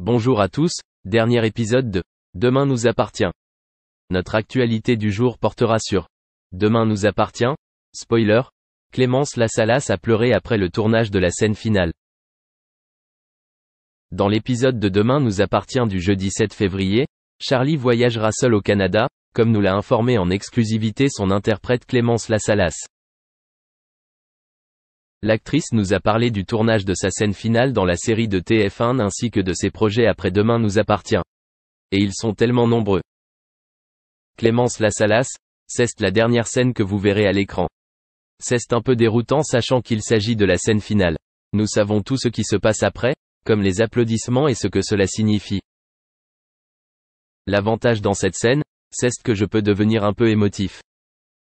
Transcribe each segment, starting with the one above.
Bonjour à tous, dernier épisode de Demain nous appartient. Notre actualité du jour portera sur Demain nous appartient. Spoiler, Clémence Lassalas a pleuré après le tournage de la scène finale. Dans l'épisode de Demain nous appartient du jeudi 7 février, Charlie voyagera seul au Canada, comme nous l'a informé en exclusivité son interprète Clémence Lassalas. L'actrice nous a parlé du tournage de sa scène finale dans la série de TF1 ainsi que de ses projets après Demain nous appartient. Et ils sont tellement nombreux. Clémence Lassalas, c'est la dernière scène que vous verrez à l'écran. C'est un peu déroutant sachant qu'il s'agit de la scène finale. Nous savons tout ce qui se passe après, comme les applaudissements et ce que cela signifie. L'avantage dans cette scène, c'est que je peux devenir un peu émotif.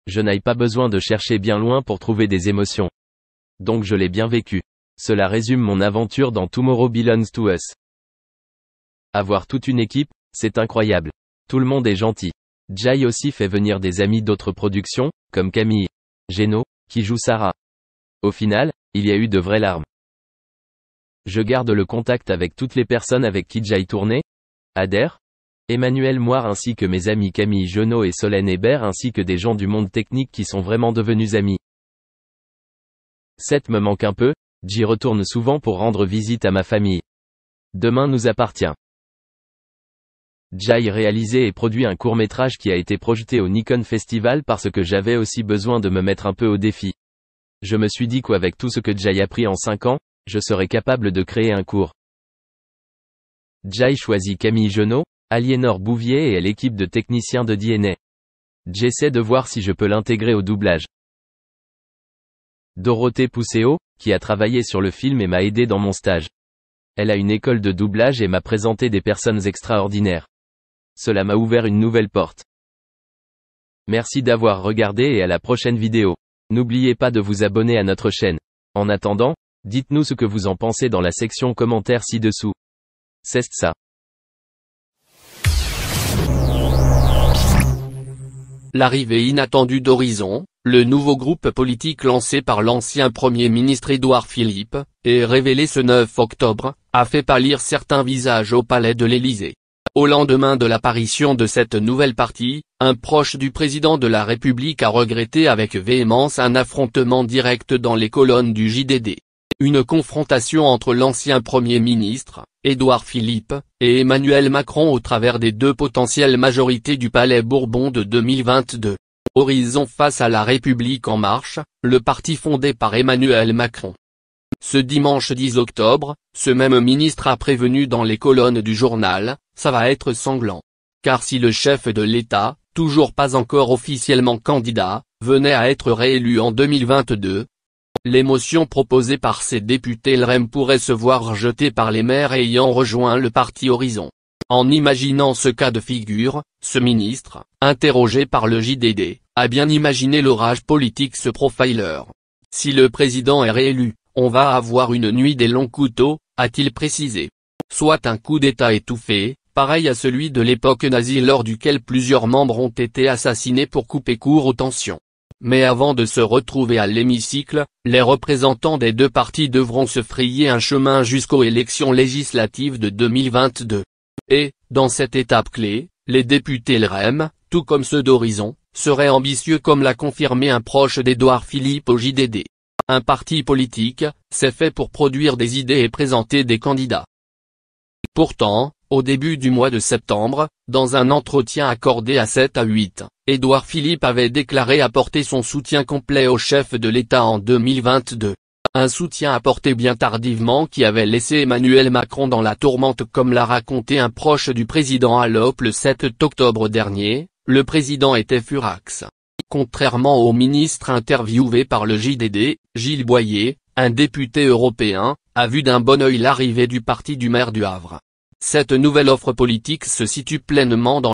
Je n'ai pas besoin de chercher bien loin pour trouver des émotions donc je l'ai bien vécu. Cela résume mon aventure dans Tomorrow Belongs to Us. Avoir toute une équipe, c'est incroyable. Tout le monde est gentil. Jai aussi fait venir des amis d'autres productions, comme Camille. Geno, qui joue Sarah. Au final, il y a eu de vraies larmes. Je garde le contact avec toutes les personnes avec qui Jai tournait. Adair, Emmanuel Moire ainsi que mes amis Camille Genot et Solène Hébert ainsi que des gens du monde technique qui sont vraiment devenus amis. 7 me manque un peu, j'y retourne souvent pour rendre visite à ma famille. Demain nous appartient. Jai réalisé et produit un court métrage qui a été projeté au Nikon Festival parce que j'avais aussi besoin de me mettre un peu au défi. Je me suis dit qu'avec tout ce que Jai a pris en 5 ans, je serais capable de créer un cours. Jai choisit Camille Genot, Aliénor Bouvier et l'équipe de techniciens de DNA. J'essaie de voir si je peux l'intégrer au doublage. Dorothée Pousseau, qui a travaillé sur le film et m'a aidé dans mon stage. Elle a une école de doublage et m'a présenté des personnes extraordinaires. Cela m'a ouvert une nouvelle porte. Merci d'avoir regardé et à la prochaine vidéo. N'oubliez pas de vous abonner à notre chaîne. En attendant, dites-nous ce que vous en pensez dans la section commentaires ci-dessous. C'est ça. L'arrivée inattendue d'Horizon, le nouveau groupe politique lancé par l'ancien Premier ministre Édouard Philippe, et révélé ce 9 octobre, a fait pâlir certains visages au palais de l'Élysée. Au lendemain de l'apparition de cette nouvelle partie, un proche du président de la République a regretté avec véhémence un affrontement direct dans les colonnes du JDD. Une confrontation entre l'ancien Premier ministre, Édouard Philippe, et Emmanuel Macron au travers des deux potentielles majorités du Palais Bourbon de 2022. Horizon face à la République en marche, le parti fondé par Emmanuel Macron. Ce dimanche 10 octobre, ce même ministre a prévenu dans les colonnes du journal, ça va être sanglant. Car si le chef de l'État, toujours pas encore officiellement candidat, venait à être réélu en 2022, l'émotion proposée par ses députés LREM pourrait se voir jetée par les maires ayant rejoint le parti Horizon. En imaginant ce cas de figure, ce ministre, interrogé par le JDD, a bien imaginer l'orage politique ce profiler. Si le président est réélu, on va avoir une nuit des longs couteaux, a-t-il précisé. Soit un coup d'état étouffé, pareil à celui de l'époque nazie lors duquel plusieurs membres ont été assassinés pour couper court aux tensions. Mais avant de se retrouver à l'hémicycle, les représentants des deux partis devront se frayer un chemin jusqu'aux élections législatives de 2022. Et, dans cette étape clé, les députés LREM, tout comme ceux d'Horizon, serait ambitieux comme l'a confirmé un proche d'Edouard Philippe au JDD. Un parti politique, c'est fait pour produire des idées et présenter des candidats. Pourtant, au début du mois de septembre, dans un entretien accordé à 7 à 8, Édouard Philippe avait déclaré apporter son soutien complet au chef de l'État en 2022. Un soutien apporté bien tardivement qui avait laissé Emmanuel Macron dans la tourmente comme l'a raconté un proche du président à l'OP le 7 octobre dernier, le président était furax. Contrairement au ministre interviewé par le JDD, Gilles Boyer, un député européen, a vu d'un bon œil l'arrivée du parti du maire du Havre. Cette nouvelle offre politique se situe pleinement dans